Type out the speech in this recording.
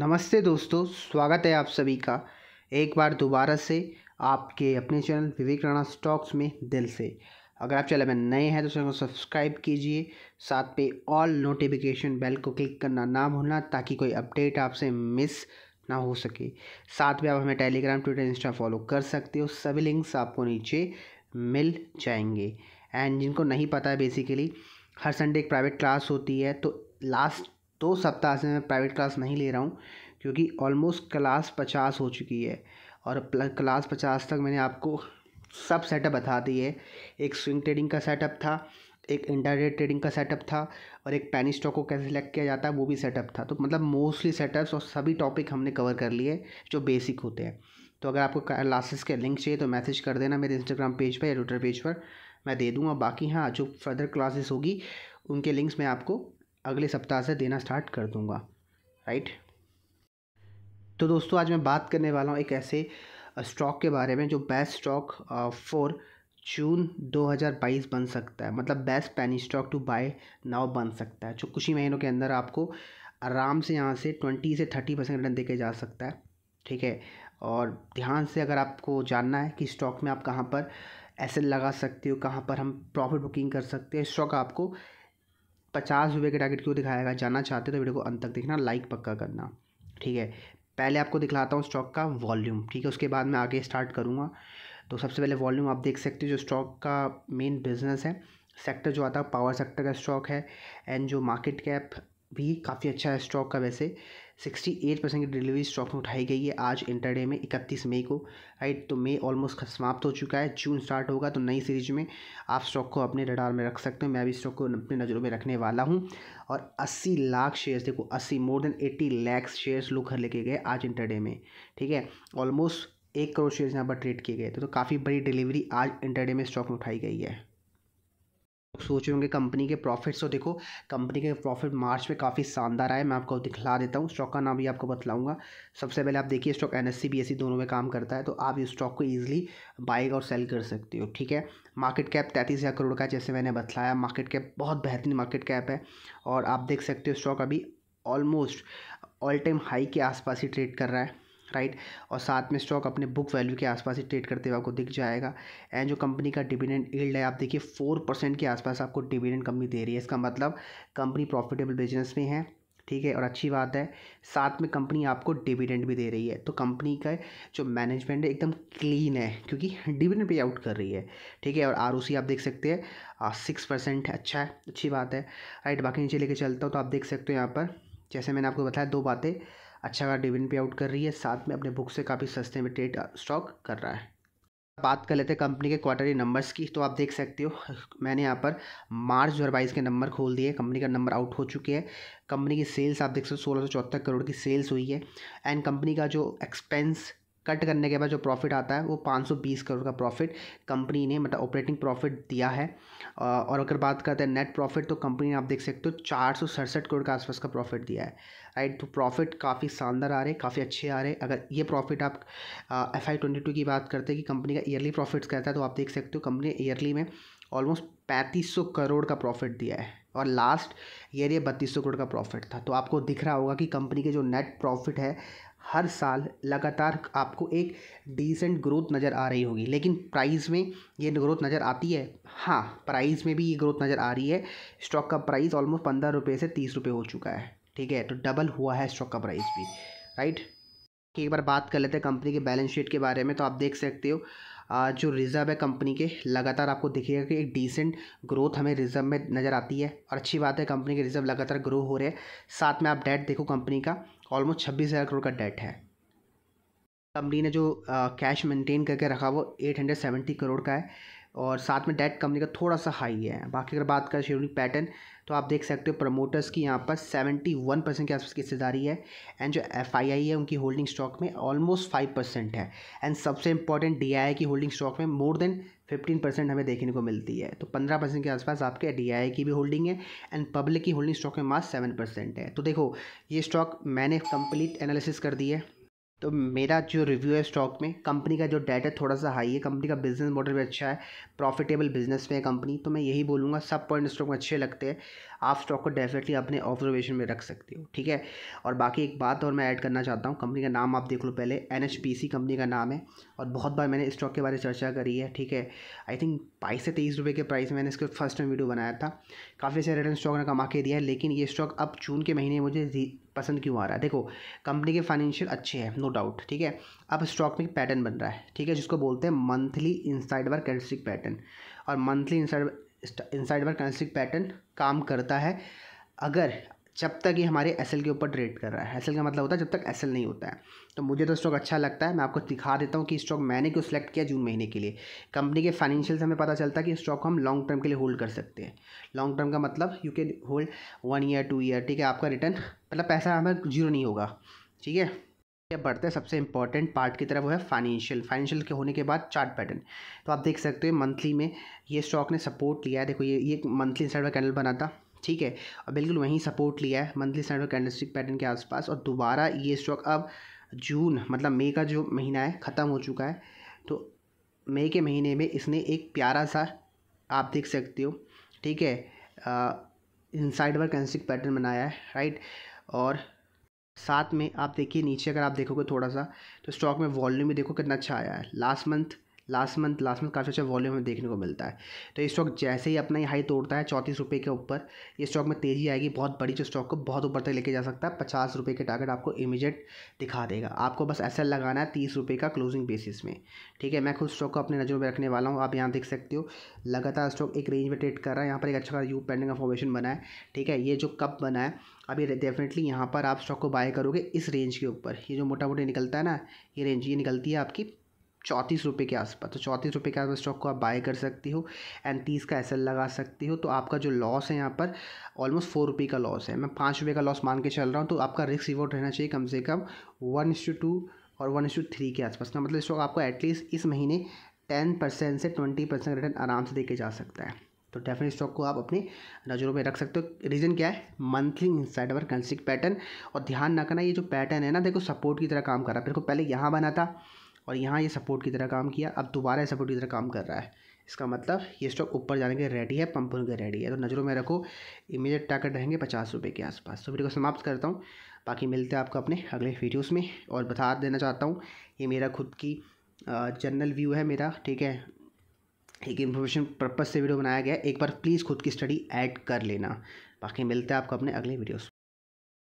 नमस्ते दोस्तों स्वागत है आप सभी का एक बार दोबारा से आपके अपने चैनल विवेक राणा स्टॉक्स में दिल से अगर आप चैनल में नए हैं तो चैनल को सब्सक्राइब कीजिए साथ पे ऑल नोटिफिकेशन बेल को क्लिक करना ना भूलना ताकि कोई अपडेट आपसे मिस ना हो सके साथ में आप हमें टेलीग्राम ट्विटर इंस्टा फॉलो कर सकते हो सभी लिंक्स आपको नीचे मिल जाएंगे एंड जिनको नहीं पता है बेसिकली हर संडे एक प्राइवेट क्लास होती है तो लास्ट दो सप्ताह से मैं प्राइवेट क्लास नहीं ले रहा हूँ क्योंकि ऑलमोस्ट क्लास पचास हो चुकी है और क्लास पचास तक मैंने आपको सब सेटअप बता दिए एक स्विंग ट्रेडिंग का सेटअप था एक इंटरनेट ट्रेडिंग का सेटअप था और एक पैनी स्टॉक को कैसे सिलेक्ट किया जाता है वो भी सेटअप था तो मतलब मोस्टली सेटअप्स और सभी टॉपिक हमने कवर कर लिए जो बेसिक होते हैं तो अगर आपको क्लासेस के लिंक चाहिए तो मैसेज कर देना मेरे इंस्टाग्राम पेज पर या ट्विटर पेज पर मैं दे दूँगा बाकी हाँ जो फर्दर क्लासेस होगी उनके लिंक्स मैं आपको अगले सप्ताह से देना स्टार्ट कर दूंगा राइट तो दोस्तों आज मैं बात करने वाला हूँ एक ऐसे स्टॉक के बारे में जो बेस्ट स्टॉक फॉर जून 2022 बन सकता है मतलब बेस्ट पैनी स्टॉक टू बाय नाउ बन सकता है जो कुछ ही महीनों के अंदर आपको आराम से यहाँ से ट्वेंटी से थर्टी परसेंट रिटर्न देके जा सकता है ठीक है और ध्यान से अगर आपको जानना है कि स्टॉक में आप कहाँ पर एसेट लगा सकते हो कहाँ पर हम प्रॉफिट बुकिंग कर सकते हैं स्टॉक आपको पचास रुपये के टारगेट क्यों गया जानना चाहते तो वीडियो को अंत तक देखना लाइक पक्का करना ठीक है पहले आपको दिखलाता हूँ स्टॉक का वॉल्यूम ठीक है उसके बाद मैं आगे स्टार्ट करूँगा तो सबसे पहले वॉल्यूम आप देख सकते हो जो स्टॉक का मेन बिजनेस है सेक्टर जो आता है पावर सेक्टर का स्टॉक है एंड जो मार्केट कैप भी काफ़ी अच्छा है स्टॉक का वैसे सिक्सटी एट परसेंट की डिलीवरी स्टॉक में उठाई गई है आज इंटरडे में इकतीस मई को राइट तो मई ऑलमोस्ट समाप्त हो चुका है जून स्टार्ट होगा तो नई सीरीज में आप स्टॉक को अपने रडार में रख सकते हो मैं भी स्टॉक को अपनी नज़रों में रखने वाला हूँ और अस्सी लाख शेयर्स देखो अस्सी more than eighty lakhs shares लोग घर लेके गए आज इंटरडे में ठीक है ऑलमोस्ट एक करोड़ शेयर्स यहाँ पर ट्रेड किए गए थे तो काफ़ी बड़ी डिलीवरी आज इंटरडे में स्टॉक में उठाई गई है सोच रहे होंगे कंपनी के प्रॉफिट्स तो देखो कंपनी के प्रॉफिट मार्च में काफ़ी शानदार आए मैं आपको दिखला देता हूँ स्टॉक का नाम भी आपको बतलाऊंगा सबसे पहले आप देखिए स्टॉक एन एस दोनों में काम करता है तो आप इस स्टॉक को ईजिली बाइक और सेल कर सकते हो ठीक है मार्केट कैप तैंतीस हज़ार करोड़ का जैसे मैंने बतलाया मार्केट कैप बहुत बेहतरीन मार्केट कैप है और आप देख सकते हो स्टॉक अभी ऑलमोस्ट ऑल टाइम हाई के आसपास ही ट्रेड कर रहा है राइट और साथ में स्टॉक अपने बुक वैल्यू के आसपास ही ट्रेड करते हुए आपको दिख जाएगा एंड जो कंपनी का डिविडेंड ईल्ड है आप देखिए फोर परसेंट के आसपास आपको डिविडेंड कंपनी दे रही है इसका मतलब कंपनी प्रॉफिटेबल बिजनेस में है ठीक है और अच्छी बात है साथ में कंपनी आपको डिविडेंड भी दे रही है तो कंपनी का जो मैनेजमेंट है एकदम क्लीन है क्योंकि डिविडेंड पे आउट कर रही है ठीक है और आर आप देख सकते हैं सिक्स परसेंट अच्छा है अच्छी बात है राइट बाकी नीचे लेके चलता हूँ तो आप देख सकते हो यहाँ पर जैसे मैंने आपको बताया दो बातें अच्छा खासा डिविडेंड पे आउट कर रही है साथ में अपने बुक से काफ़ी सस्ते में ट्रेड स्टॉक uh, कर रहा है बात कर लेते हैं कंपनी के क्वार्टरली नंबर्स की तो आप देख सकते हो मैंने यहाँ पर मार्च दो हज़ार के नंबर खोल दिए कंपनी का नंबर आउट हो चुके हैं कंपनी की सेल्स आप देख सकते हो सोलह सौ चौहत्तर करोड़ की सेल्स हुई है एंड कंपनी का जो एक्सपेंस कट करने के बाद जो प्रॉफिट आता है वो 520 करोड़ का प्रॉफिट कंपनी ने मतलब ऑपरेटिंग प्रॉफिट दिया है और अगर बात करते हैं नेट प्रॉफिट तो कंपनी ने आप देख सकते हो चार करोड़ के आसपास का प्रॉफिट दिया है राइट तो प्रॉफिट काफ़ी शानदार आ रहे काफ़ी अच्छे आ रहे अगर ये प्रॉफिट आप एफ आई ट्वेंटी टू की बात करते हैं कि कंपनी का ईयरली प्रॉफिट कहता है तो आप देख सकते हो कंपनी ने ईयरली में ऑलमोस्ट पैंतीस सौ करोड़ का प्रॉफिट दिया है और लास्ट ईयर ये बत्तीस सौ करोड़ का प्रॉफिट था तो आपको दिख रहा होगा कि कंपनी के जो नेट प्रॉफिट है हर साल लगातार आपको एक डिसेंट ग्रोथ नज़र आ रही होगी लेकिन प्राइस में ये ग्रोथ नज़र आती है हाँ प्राइस में भी ये ग्रोथ नज़र आ रही है स्टॉक का प्राइस ऑलमोस्ट पंद्रह रुपये से तीस रुपये हो चुका है ठीक है तो डबल हुआ है स्टॉक का प्राइस भी राइट एक बार बात कर लेते हैं कंपनी के बैलेंस शीट के बारे में तो आप देख सकते हो जो रिज़र्व है कंपनी के लगातार आपको दिखेगा कि एक डिसेंट ग्रोथ हमें रिज़र्व में नज़र आती है और अच्छी बात है कंपनी के रिज़र्व लगातार ग्रो हो रहे हैं साथ में आप डेट देखो कंपनी का ऑलमोस्ट छब्बीस हज़ार करोड़ का डेट है कंपनी ने जो कैश मेंटेन करके रखा वो एट हंड्रेड सेवेंटी करोड़ का है और साथ में डेट कंपनी का थोड़ा सा हाई है बाकी अगर बात करें शेयरिंग पैटर्न तो आप देख सकते हो प्रमोटर्स की यहाँ पर सेवेंटी वन परसेंट के आसपास की हिस्सेदारी है एंड जो एफ आई आई है उनकी होल्डिंग स्टॉक में ऑलमोस्ट फाइव परसेंट है एंड सबसे इंपॉर्टेंट डी आई की होल्डिंग स्टॉक में मोर देन फिफ्टीन परसेंट हमें देखने को मिलती है तो पंद्रह परसेंट के आसपास आपके डी आई की भी होल्डिंग है एंड पब्लिक की होल्डिंग स्टॉक में मात्र सेवन परसेंट है तो देखो ये स्टॉक मैंने कंप्लीट एनालिसिस कर दी है तो मेरा जो रिव्यू है स्टॉक में कंपनी का जो डेट है थोड़ा सा हाई है कंपनी का बिजनेस मॉडल भी अच्छा है प्रॉफिटेबल बिजनेस में है कंपनी तो मैं यही बोलूँगा सब पॉइंट स्टॉक में अच्छे लगते हैं आप स्टॉक को डेफिनेटली अपने ऑब्जर्वेशन में रख सकते हो ठीक है और बाकी एक बात और मैं ऐड करना चाहता हूँ कंपनी का नाम आप देख लो पहले एन कंपनी का नाम है और बहुत बार मैंने स्टॉक के बारे में चर्चा करी है ठीक है आई थिंक बाईस से तेईस रुपये के प्राइस मैंने इसके फर्स्ट में वीडियो बनाया था काफ़ी सारे रिटर्न स्टॉक ने कमा के दिया है लेकिन ये स्टॉक अब जून के महीने मुझे पसंद क्यों आ रहा है देखो कंपनी के फाइनेंशियल अच्छे हैं नो डाउट ठीक है अब स्टॉक में पैटर्न बन रहा है ठीक है जिसको बोलते हैं monthly inside bar candlestick pattern और monthly inside inside bar candlestick pattern काम करता है अगर जब तक ये हमारे एस के ऊपर ट्रेड कर रहा है एस का मतलब होता है जब तक एस नहीं होता है तो मुझे तो स्टॉक अच्छा लगता है मैं आपको दिखा देता हूँ कि स्टॉक मैंने क्यों सेलेक्ट किया जून महीने के लिए कंपनी के फाइनेंशियल से हमें पता चलता है कि स्टॉक हम लॉन्ग टर्म के लिए होल्ड कर सकते हैं लॉन्ग टर्म का मतलब you can hold one year two year ठीक है आपका रिटर्न मतलब पैसा हमें जीरो नहीं होगा ठीक है या बढ़ते हैं सबसे इंपॉर्टेंट पार्ट की तरफ वो है फाइनेंशियल फाइनेंशियल के होने के बाद चार्ट पैटर्न तो आप देख सकते हो मंथली में ये स्टॉक ने सपोर्ट लिया है देखो ये ये मंथली साइड का कैंडल बना था ठीक है और बिल्कुल वहीं सपोर्ट लिया है मंथली स्टैंडर्ड कैंडलस्टिक पैटर्न के आसपास और दोबारा ये स्टॉक अब जून मतलब मई का जो महीना है ख़त्म हो चुका है तो मई के महीने में इसने एक प्यारा सा आप देख सकते हो ठीक है इन साइड वर्क कैंडलस्टिक पैटर्न बनाया है राइट और साथ में आप देखिए नीचे अगर आप देखोगे थोड़ा सा तो स्टॉक में वॉल्यूम भी देखो कितना अच्छा आया है last month last month last month काफ़ी अच्छा वॉल्यूम में देखने को मिलता है तो ये स्टॉक जैसे ही अपना ही हाई तोड़ता है चौंतीस रुपये के ऊपर ये स्टॉक में तेज़ी आएगी बहुत बड़ी जो स्टॉक को बहुत ऊपर तक लेके जा सकता है पचास रुपये के टारगेट आपको इमीजिएट दिखा देगा आपको बस ऐसा लगाना है तीस रुपये का क्लोजिंग बेसिस में ठीक है मैं खुद स्टॉक को अपने नज़रों में रखने वाला हूँ आप यहाँ देख सकते हो लगातार स्टॉक एक रेंज में ट्रेड कर रहा है यहाँ पर एक अच्छा यू पेंडिंग का फॉर्मेशन बना है ठीक है ये जो कप बना है अभी डेफिनेटली यहाँ पर आप स्टॉक को बाय करोगे इस रेंज के ऊपर ये जो मोटा मोटी निकलता है ना ये रेंज ये निकलती है आपकी चौंतीस रुपये के आसपास तो चौंतीस रुपये के आसपास स्टॉक को आप बाय कर सकती हो एंड तीस का एस लगा सकती हो तो आपका जो लॉस है यहाँ पर ऑलमोस्ट फोर रुपये का लॉस है मैं पाँच रुपये का लॉस मान के चल रहा हूँ तो आपका रिस्क रिवॉर्ड रहना चाहिए कम से कम वन इस टू टू और वन इस टू थ्री के आसपास का मतलब स्टॉक आपको एटलीस्ट इस महीने टेन परसेंट से ट्वेंटी परसेंट रिटर्न आराम से देके जा सकता है तो डेफिनेट स्टॉक को आप अपनी नज़रों में रख सकते हो रीज़न क्या है monthly inside bar candlestick pattern और ध्यान रखना ये जो पैटर्न है ना देखो सपोर्ट की तरह काम कर रहा है देखो को पहले यहाँ बना था और यहाँ ये सपोर्ट की तरह काम किया अब दोबारा ये सपोर्ट की तरह काम कर रहा है इसका मतलब ये स्टॉक ऊपर जाने के रेडी है पंप होने के रेडी है तो नज़रों में रखो इमीडिएट टारगेट रहेंगे पचास रुपये के आसपास तो वीडियो को समाप्त करता हूँ बाकी मिलते हैं आपको अपने अगले वीडियोस में और बता देना चाहता हूँ ये मेरा खुद की जनरल व्यू है मेरा ठीक है एक इन्फॉर्मेशन पर्पज़ से वीडियो बनाया गया एक बार प्लीज़ खुद की स्टडी ऐड कर लेना बाकी मिलते हैं आपको अपने अगले वीडियोज़